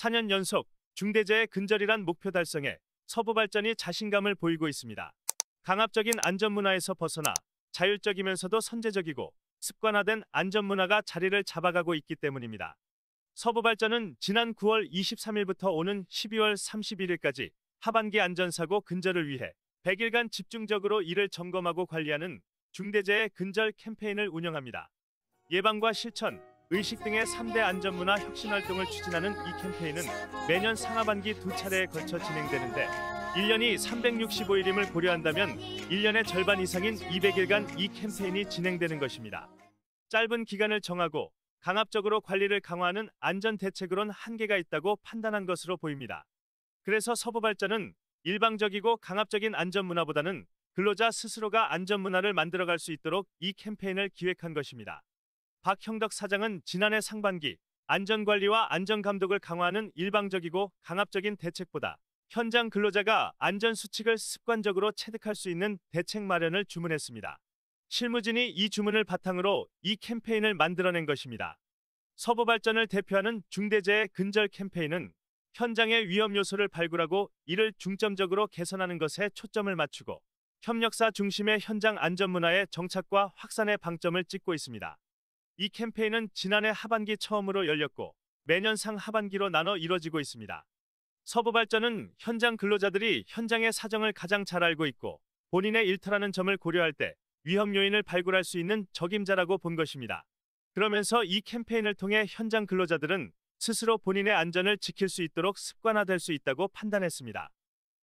4년 연속 중대재해 근절이란 목표 달성에 서부 발전이 자신감을 보이고 있습니다. 강압적인 안전 문화에서 벗어나 자율적이면서도 선제적이고 습관화된 안전 문화가 자리를 잡아가고 있기 때문입니다. 서부 발전은 지난 9월 23일부터 오는 12월 31일까지 하반기 안전사고 근절을 위해 100일간 집중적으로 이를 점검하고 관리하는 중대재해 근절 캠페인을 운영합니다. 예방과 실천, 의식 등의 3대 안전문화 혁신 활동을 추진하는 이 캠페인은 매년 상하반기 두 차례에 걸쳐 진행되는데 1년이 365일임을 고려한다면 1년의 절반 이상인 200일간 이 캠페인이 진행되는 것입니다. 짧은 기간을 정하고 강압적으로 관리를 강화하는 안전 대책으론 한계가 있다고 판단한 것으로 보입니다. 그래서 서부 발전은 일방적이고 강압적인 안전 문화보다는 근로자 스스로가 안전 문화를 만들어갈 수 있도록 이 캠페인을 기획한 것입니다. 박형덕 사장은 지난해 상반기 안전관리와 안전감독을 강화하는 일방적이고 강압적인 대책보다 현장 근로자가 안전수칙을 습관적으로 체득할 수 있는 대책 마련을 주문했습니다. 실무진이 이 주문을 바탕으로 이 캠페인을 만들어낸 것입니다. 서부 발전을 대표하는 중대재해 근절 캠페인은 현장의 위험 요소를 발굴하고 이를 중점적으로 개선하는 것에 초점을 맞추고 협력사 중심의 현장 안전 문화의 정착과 확산의 방점을 찍고 있습니다. 이 캠페인은 지난해 하반기 처음으로 열렸고 매년 상 하반기로 나눠 이뤄지고 있습니다. 서부발전은 현장 근로자들이 현장의 사정을 가장 잘 알고 있고 본인의 일터라는 점을 고려할 때 위험 요인을 발굴할 수 있는 적임자라고 본 것입니다. 그러면서 이 캠페인을 통해 현장 근로자들은 스스로 본인의 안전을 지킬 수 있도록 습관화될 수 있다고 판단했습니다.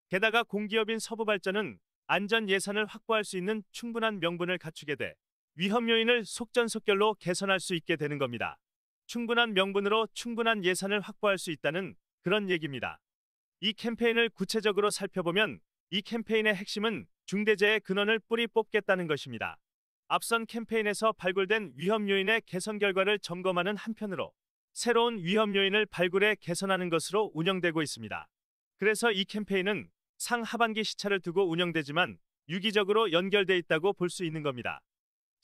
게다가 공기업인 서부발전은 안전 예산을 확보할 수 있는 충분한 명분을 갖추게 돼 위험 요인을 속전속결로 개선할 수 있게 되는 겁니다. 충분한 명분으로 충분한 예산을 확보할 수 있다는 그런 얘기입니다. 이 캠페인을 구체적으로 살펴보면 이 캠페인의 핵심은 중대재해 근원을 뿌리 뽑겠다는 것입니다. 앞선 캠페인에서 발굴된 위험 요인의 개선 결과를 점검하는 한편으로 새로운 위험 요인을 발굴해 개선하는 것으로 운영되고 있습니다. 그래서 이 캠페인은 상 하반기 시차를 두고 운영되지만 유기적으로 연결돼 있다고 볼 수 있는 겁니다.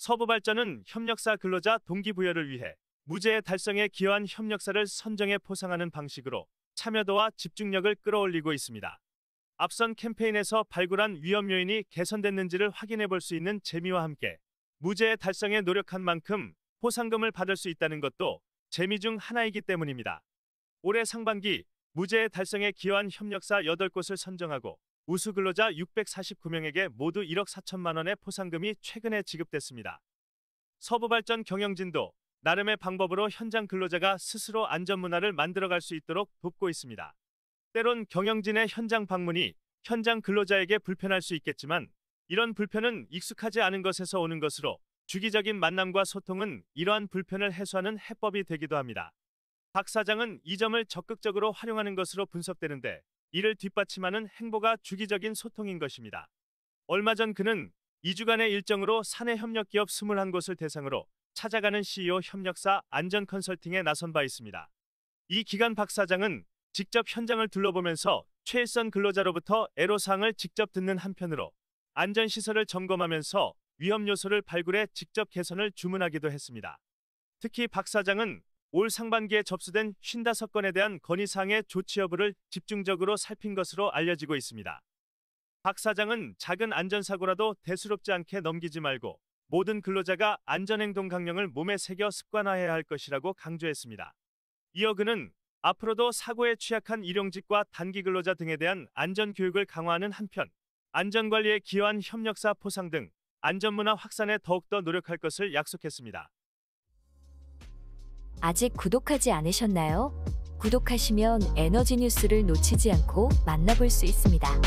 서부 발전은 협력사 근로자 동기부여를 위해 무죄의 달성에 기여한 협력사를 선정해 포상하는 방식으로 참여도와 집중력을 끌어올리고 있습니다. 앞선 캠페인에서 발굴한 위험 요인이 개선됐는지를 확인해 볼 수 있는 재미와 함께 무죄의 달성에 노력한 만큼 포상금을 받을 수 있다는 것도 재미 중 하나이기 때문입니다. 올해 상반기 무죄의 달성에 기여한 협력사 8곳을 선정하고 우수 근로자 649명에게 모두 1억 4천만 원의 포상금이 최근에 지급됐습니다. 서부발전 경영진도 나름의 방법으로 현장 근로자가 스스로 안전문화를 만들어갈 수 있도록 돕고 있습니다. 때론 경영진의 현장 방문이 현장 근로자에게 불편할 수 있겠지만 이런 불편은 익숙하지 않은 것에서 오는 것으로 주기적인 만남과 소통은 이러한 불편을 해소하는 해법이 되기도 합니다. 박 사장은 이 점을 적극적으로 활용하는 것으로 분석되는데 이를 뒷받침하는 행보가 주기적인 소통인 것입니다. 얼마 전 그는 2주간의 일정으로 사내 협력기업 21곳을 대상으로 찾아가는 CEO 협력사 안전 컨설팅에 나선 바 있습니다. 이 기간 박 사장은 직접 현장을 둘러보면서 최일선 근로자로부터 애로사항을 직접 듣는 한편으로 안전시설을 점검하면서 위험 요소를 발굴해 직접 개선을 주문하기도 했습니다. 특히 박 사장은 올 상반기에 접수된 55건에 대한 건의사항의 조치 여부를 집중적으로 살핀 것으로 알려지고 있습니다. 박 사장은 작은 안전사고라도 대수롭지 않게 넘기지 말고 모든 근로자가 안전행동 강령을 몸에 새겨 습관화해야 할 것이라고 강조했습니다. 이어 그는 앞으로도 사고에 취약한 일용직과 단기 근로자 등에 대한 안전 교육을 강화하는 한편 안전관리에 기여한 협력사 포상 등 안전문화 확산에 더욱더 노력할 것을 약속했습니다. 아직 구독하지 않으셨나요? 구독하시면 에너지 뉴스를 놓치지 않고 만나볼 수 있습니다.